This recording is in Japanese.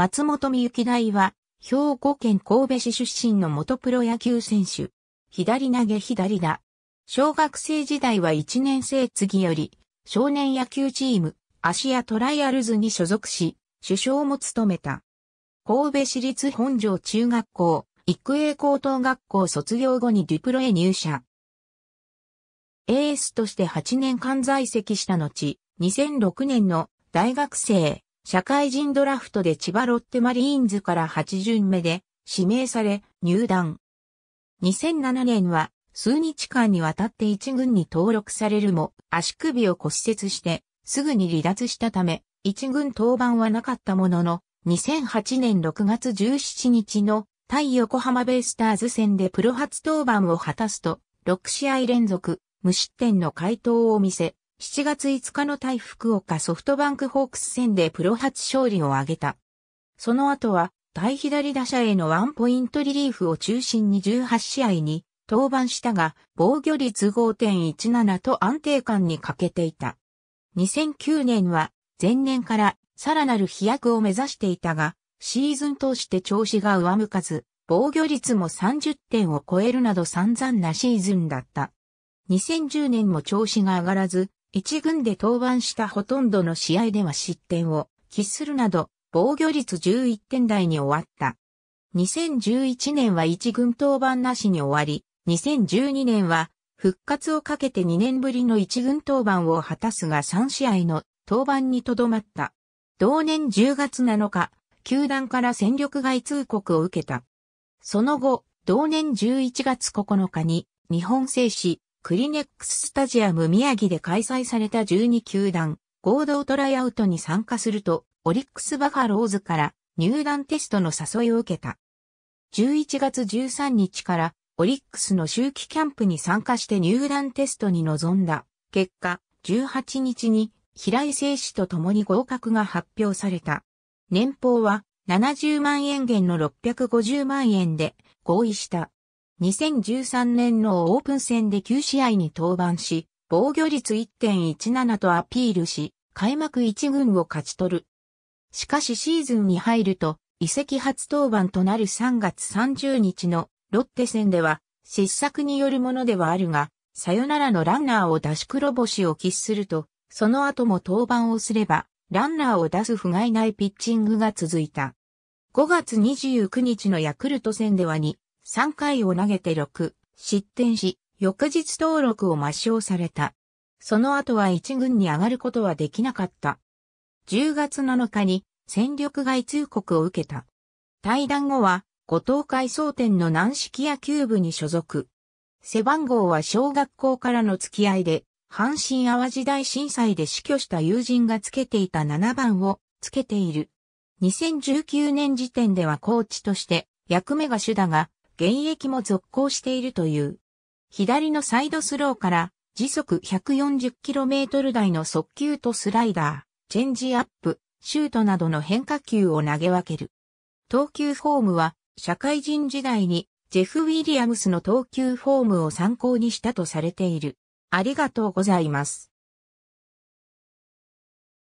松本美幸大は、兵庫県神戸市出身の元プロ野球選手。左投げ左打。小学生時代は1年生次より、少年野球チーム、芦屋トライアルズに所属し、首相も務めた。神戸市立本庄中学校、育英高等学校卒業後にデュプロへ入社。エースとして8年間在籍した後、2006年の大学生社会人ドラフトで千葉ロッテマリーンズから8巡目で指名され入団。2007年は数日間にわたって1軍に登録されるも足首を骨折してすぐに離脱したため1軍登板はなかったものの2008年6月17日の対横浜ベイスターズ戦でプロ初登板を果たすと6試合連続無失点の回答を見せ7月5日の対福岡ソフトバンクホークス戦でプロ初勝利を挙げた。その後は、対左打者へのワンポイントリリーフを中心に18試合に登板したが、防御率5.17と安定感に欠けていた。2009年は、前年からさらなる飛躍を目指していたが、シーズン通して調子が上向かず、防御率も30点を超えるなど散々なシーズンだった。2010年も調子が上がらず、一軍で登板したほとんどの試合では失点を喫するなど、防御率11点台に終わった。2011年は一軍登板なしに終わり、2012年は復活をかけて2年ぶりの一軍登板を果たすが3試合の登板にとどまった。同年10月7日、球団から戦力外通告を受けた。その後、同年11月9日に日本製紙クリネックススタジアム宮城で開催された12球団合同トライアウトに参加すると、オリックスバファローズから入団テストの誘いを受けた。11月13日からオリックスの周期キャンプに参加して入団テストに臨んだ。結果、18日に平井聖氏と共に合格が発表された。年俸は70万円減の650万円で合意した。2013年のオープン戦で9試合に登板し、防御率1.17とアピールし、開幕1軍を勝ち取る。しかしシーズンに入ると、移籍初登板となる3月30日のロッテ戦では、失策によるものではあるが、さよならのランナーを出し黒星を喫すると、その後も登板をすれば、ランナーを出す不甲斐ないピッチングが続いた。5月29日のヤクルト戦では2 3回を投げて6、失点し、翌日登録を抹消された。その後は1軍に上がることはできなかった。10月7日に戦力外通告を受けた。退団後は、五島海総店の軟式野球部に所属。背番号は小学校からの付き合いで、阪神淡路大震災で死去した友人がつけていた7番をつけている。2019年時点ではコーチとして役目が主だが、現役も続行しているという。左のサイドスローから時速 140km 台の速球とスライダー、チェンジアップ、シュートなどの変化球を投げ分ける。投球フォームは社会人時代にジェフ・ウィリアムスの投球フォームを参考にしたとされている。ありがとうございます。